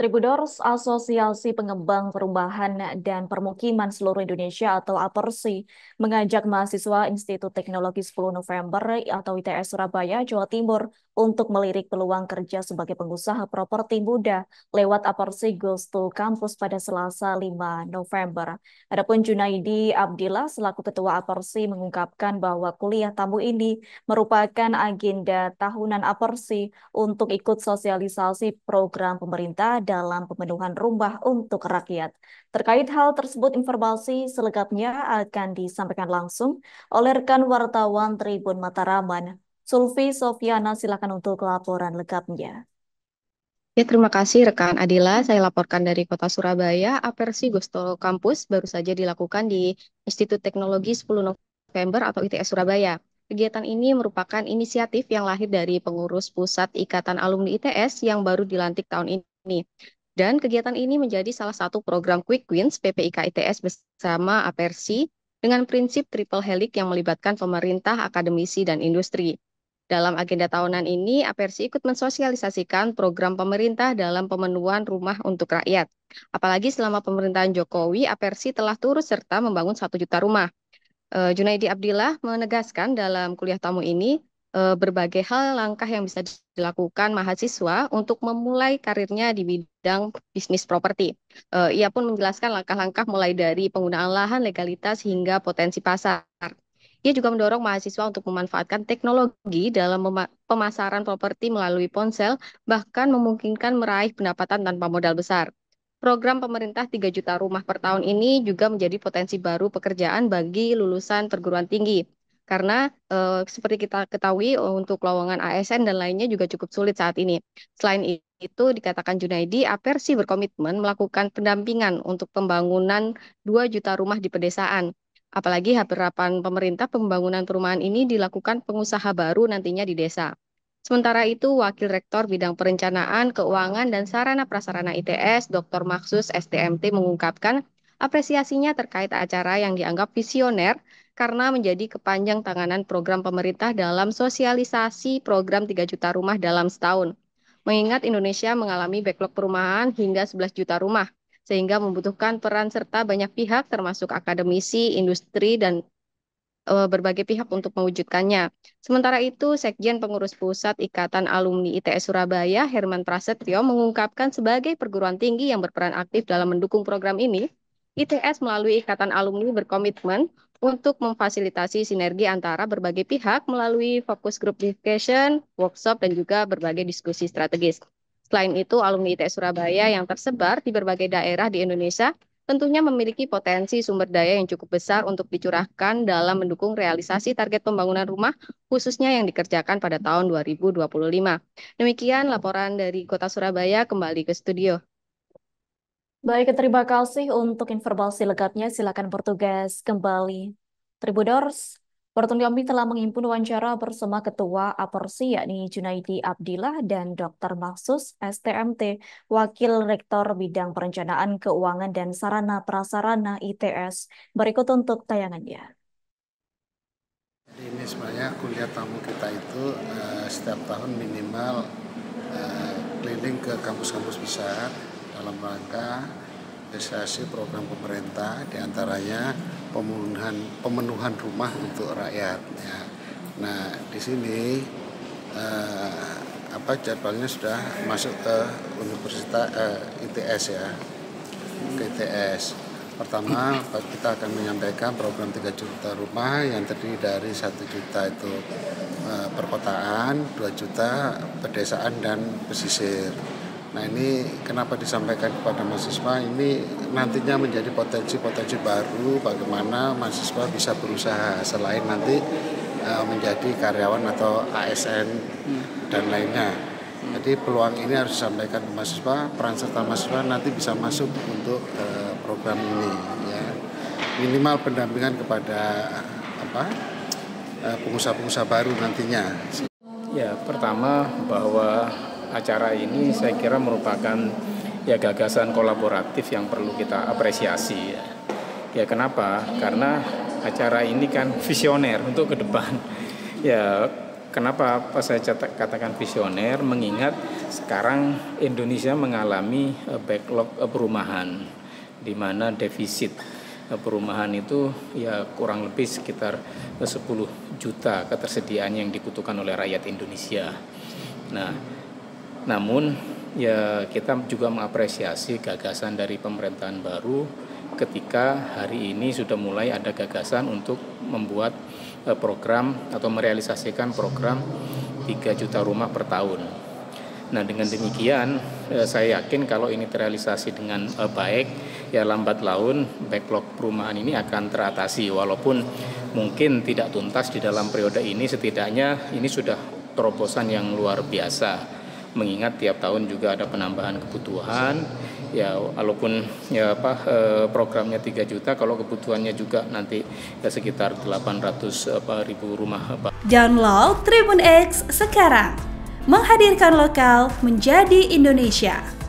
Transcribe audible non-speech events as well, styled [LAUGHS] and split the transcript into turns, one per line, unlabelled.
Tribudors Asosiasi Pengembang Perubahan dan Permukiman Seluruh Indonesia atau APERSI mengajak mahasiswa Institut Teknologi 10 November atau ITS Surabaya, Jawa Timur untuk melirik peluang kerja sebagai pengusaha properti muda lewat Aparsi Goes to Campus pada Selasa 5 November. Adapun Junaidi Abdillah selaku Ketua Aparsi mengungkapkan bahwa kuliah tamu ini merupakan agenda tahunan Aparsi untuk ikut sosialisasi program pemerintah dalam pemenuhan rumah untuk rakyat. Terkait hal tersebut informasi selengkapnya akan disampaikan langsung oleh rekan wartawan Tribun Mataraman Sulfi Sofiana, silakan untuk laporan lengkapnya.
Ya, terima kasih rekan Adila. Saya laporkan dari Kota Surabaya,
Apersi Gusto Kampus baru saja dilakukan di
Institut Teknologi 10 November atau ITS Surabaya. Kegiatan ini merupakan inisiatif yang lahir dari pengurus Pusat Ikatan Alumni ITS yang baru dilantik tahun ini. Dan kegiatan ini menjadi salah satu program Quick Wins PPIK ITS bersama Apersi dengan prinsip triple helix yang melibatkan pemerintah, akademisi, dan industri. Dalam agenda tahunan ini, Apersi ikut mensosialisasikan program pemerintah dalam pemenuhan rumah untuk rakyat. Apalagi selama pemerintahan Jokowi, Apersi telah turut serta membangun satu juta rumah. E, Junaidi Abdillah menegaskan dalam kuliah tamu ini, e, berbagai hal langkah yang bisa dilakukan mahasiswa untuk memulai karirnya di bidang bisnis properti. E, ia pun menjelaskan langkah-langkah mulai dari penggunaan lahan, legalitas, hingga potensi pasar. Ia juga mendorong mahasiswa untuk memanfaatkan teknologi dalam pemasaran properti melalui ponsel, bahkan memungkinkan meraih pendapatan tanpa modal besar. Program pemerintah 3 juta rumah per tahun ini juga menjadi potensi baru pekerjaan bagi lulusan perguruan tinggi. Karena e, seperti kita ketahui untuk lowongan ASN dan lainnya juga cukup sulit saat ini. Selain itu dikatakan Junaidi, Apersi berkomitmen melakukan pendampingan untuk pembangunan 2 juta rumah di pedesaan. Apalagi harapan pemerintah pembangunan perumahan ini dilakukan pengusaha baru nantinya di desa. Sementara itu, Wakil Rektor Bidang Perencanaan, Keuangan, dan Sarana Prasarana ITS, Dr. Maksus STMT mengungkapkan apresiasinya terkait acara yang dianggap visioner karena menjadi kepanjang tanganan program pemerintah dalam sosialisasi program 3 juta rumah dalam setahun. Mengingat Indonesia mengalami backlog perumahan hingga 11 juta rumah sehingga membutuhkan peran serta banyak pihak termasuk akademisi, industri, dan eh, berbagai pihak untuk mewujudkannya. Sementara itu, Sekjen Pengurus Pusat Ikatan Alumni ITS Surabaya, Herman Prasetyo, mengungkapkan sebagai perguruan tinggi yang berperan aktif dalam mendukung program ini, ITS melalui Ikatan Alumni berkomitmen untuk memfasilitasi sinergi antara berbagai pihak melalui fokus group discussion, workshop, dan juga berbagai diskusi strategis. Selain itu, alumni ITS e Surabaya yang tersebar di berbagai daerah di Indonesia tentunya memiliki potensi sumber daya yang cukup besar untuk dicurahkan dalam mendukung realisasi target pembangunan rumah khususnya yang dikerjakan pada tahun 2025. Demikian laporan dari Kota Surabaya kembali ke studio.
Baik, terima kasih untuk informasi lengkapnya. Silakan bertugas kembali. Tribudors, Portoliompi telah mengimpun wawancara bersama Ketua Apersi yakni Junaidi Abdillah dan Dr. Maksus STMT, Wakil Rektor Bidang Perencanaan Keuangan dan Sarana Prasarana ITS. Berikut untuk tayangannya.
Ini sebenarnya kuliah tamu kita itu uh, setiap tahun minimal uh, keliling ke kampus-kampus besar dalam rangka realisasi program pemerintah diantaranya pemenuhan pemenuhan rumah untuk rakyat ya. Nah di sini eh, apa jadwalnya sudah masuk ke universitas eh, ITS ya ke ITS. Pertama kita akan menyampaikan program 3 juta rumah yang terdiri dari satu juta itu eh, perkotaan, 2 juta pedesaan dan pesisir. Nah ini kenapa disampaikan kepada mahasiswa ini nantinya menjadi potensi-potensi baru bagaimana mahasiswa bisa berusaha selain nanti eh, menjadi karyawan atau ASN dan lainnya. Jadi peluang ini harus disampaikan ke mahasiswa, peran serta mahasiswa nanti bisa masuk untuk eh, program ini ya. Minimal pendampingan kepada apa? Eh, pengusaha-pengusaha baru nantinya.
Ya, pertama bahwa acara ini saya kira merupakan ya gagasan kolaboratif yang perlu kita apresiasi. Ya kenapa? Karena acara ini kan [LAUGHS] visioner untuk ke depan. Ya kenapa saya katakan visioner? Mengingat sekarang Indonesia mengalami eh, backlog perumahan di mana defisit eh, perumahan itu ya kurang lebih sekitar 10 eh, juta ketersediaan yang dibutuhkan oleh rakyat Indonesia. Nah, namun ya kita juga mengapresiasi gagasan dari pemerintahan baru ketika hari ini sudah mulai ada gagasan untuk membuat eh, program atau merealisasikan program 3 juta rumah per tahun. Nah, dengan demikian eh, saya yakin kalau ini terrealisasi dengan eh, baik ya lambat laun backlog perumahan ini akan teratasi walaupun mungkin tidak tuntas di dalam periode ini setidaknya ini sudah terobosan yang luar biasa mengingat tiap tahun juga ada penambahan kebutuhan ya walaupun ya apa eh, programnya 3 juta kalau kebutuhannya juga nanti ya sekitar 800 apa, ribu rumah apa.
Download Tribun X sekarang menghadirkan lokal menjadi Indonesia.